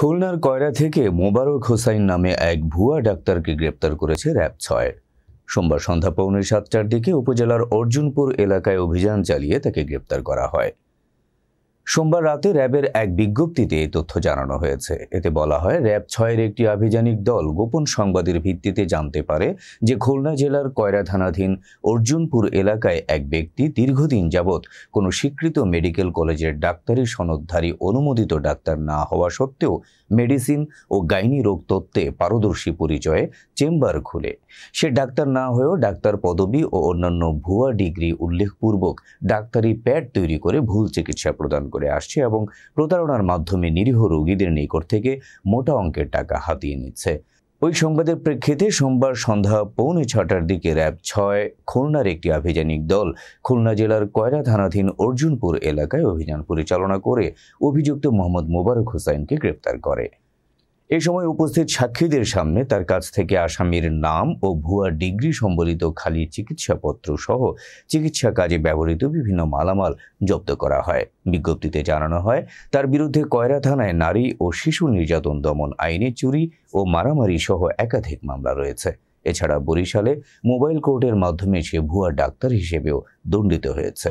খুলনার কয়রা থেকে মোবারক হোসাইন নামে এক ভুয়া ডাক্তারকে গ্রেপ্তার করেছে র্যাব ছয় সোমবার সন্ধ্যা পৌনে সাতটার দিকে উপজেলার অর্জুনপুর এলাকায় অভিযান চালিয়ে তাকে গ্রেপ্তার করা হয় সোমবার রাতে র্যাবের এক বিজ্ঞপ্তিতে এই তথ্য জানানো হয়েছে এতে বলা হয় র্যাব ছয়ের একটি আভিযানিক দল গোপন সংবাদের ভিত্তিতে জানতে পারে যে খুলনা জেলার কয়রা থানাধীন অর্জুনপুর এলাকায় এক ব্যক্তি দীর্ঘদিন যাবৎ কোনো স্বীকৃত মেডিকেল কলেজের ডাক্তারি সনদধারী অনুমোদিত ডাক্তার না হওয়া সত্ত্বেও মেডিসিন ও গাইনি রোগ তত্ত্বে পারদর্শী পরিচয়ে চেম্বার খুলে সে ডাক্তার না হয়েও ডাক্তার পদবি ও অন্যান্য ভুয়া ডিগ্রি উল্লেখপূর্বক ডাক্তারি প্যাড তৈরি করে ভুল চিকিৎসা প্রদান করে করে আসছে এবং প্রতারণার মাধ্যমে নিরীহ রোগীদের নিকট থেকে মোটা অঙ্কের টাকা হাতিয়ে নিচ্ছে ওই সংবাদের প্রেক্ষিতে সোমবার সন্ধ্যা পৌনে ছটার দিকে র্যাব ছয় খুলনার একটি আভিযানিক দল খুলনা জেলার কয়রা থানাধীন অর্জুনপুর এলাকায় অভিযান পরিচালনা করে অভিযুক্ত মোহাম্মদ মোবারক হোসাইনকে গ্রেপ্তার করে এ সময় উপস্থিত সাক্ষীদের সামনে তার কাছ থেকে আসামির নাম ও ভুয়া ডিগ্রি সম্বলিত খালি চিকিৎসাপত্র সহ চিকিৎসা কাজে ব্যবহৃত বিভিন্ন মালামাল জব্দ করা হয় বিজ্ঞপ্তিতে জানানো হয় তার বিরুদ্ধে কয়রা থানায় নারী ও শিশু নির্যাতন দমন আইনে চুরি ও মারামারি সহ একাধিক মামলা রয়েছে এছাড়া বরিশালে মোবাইল কোর্টের মাধ্যমে সে ভুয়া ডাক্তার হিসেবেও দণ্ডিত হয়েছে